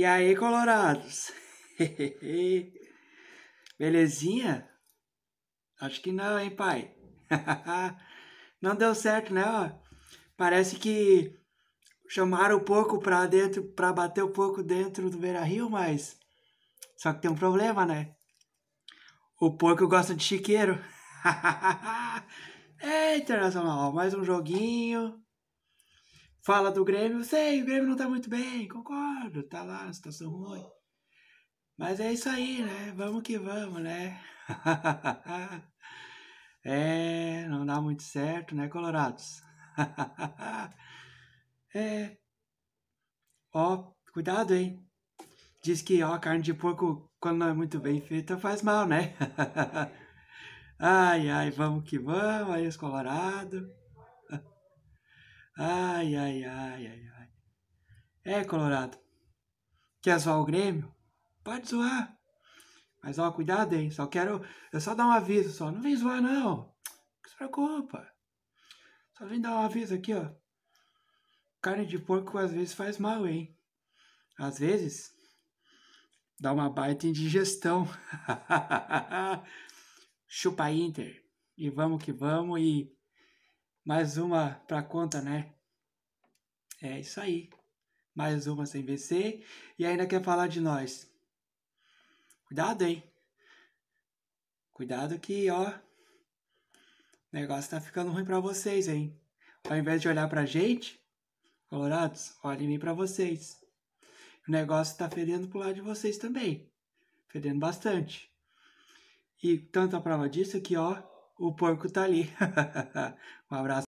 E aí, colorados? Belezinha? Acho que não, hein, pai? não deu certo, né? Ó? Parece que chamaram o porco pra dentro, pra bater o porco dentro do Beira Rio, mas. Só que tem um problema, né? O porco gosta de chiqueiro. é internacional, mais um joguinho fala do Grêmio, sei, o Grêmio não tá muito bem, concordo, tá lá na situação ruim. Mas é isso aí, né? Vamos que vamos, né? é, não dá muito certo, né, Colorados? é. Ó, cuidado, hein? Diz que, ó, carne de porco, quando não é muito bem feita, faz mal, né? ai, ai, vamos que vamos, aí os Colorados. Ai, ai, ai, ai, ai. É, Colorado. Quer zoar o Grêmio? Pode zoar. Mas ó, cuidado, hein? Só quero. Eu só dar um aviso só. Não vem zoar, não. Não se preocupa. Só vim dar um aviso aqui, ó. Carne de porco às vezes faz mal, hein? Às vezes dá uma baita indigestão. Chupa Inter. E vamos que vamos e mais uma pra conta, né? É isso aí. Mais uma sem vencer. E ainda quer falar de nós. Cuidado, hein? Cuidado que, ó. O negócio tá ficando ruim pra vocês, hein? Ao invés de olhar pra gente, colorados, olhem bem pra vocês. O negócio tá fedendo pro lado de vocês também. Fedendo bastante. E tanto a prova disso que, ó, o porco tá ali. um abraço.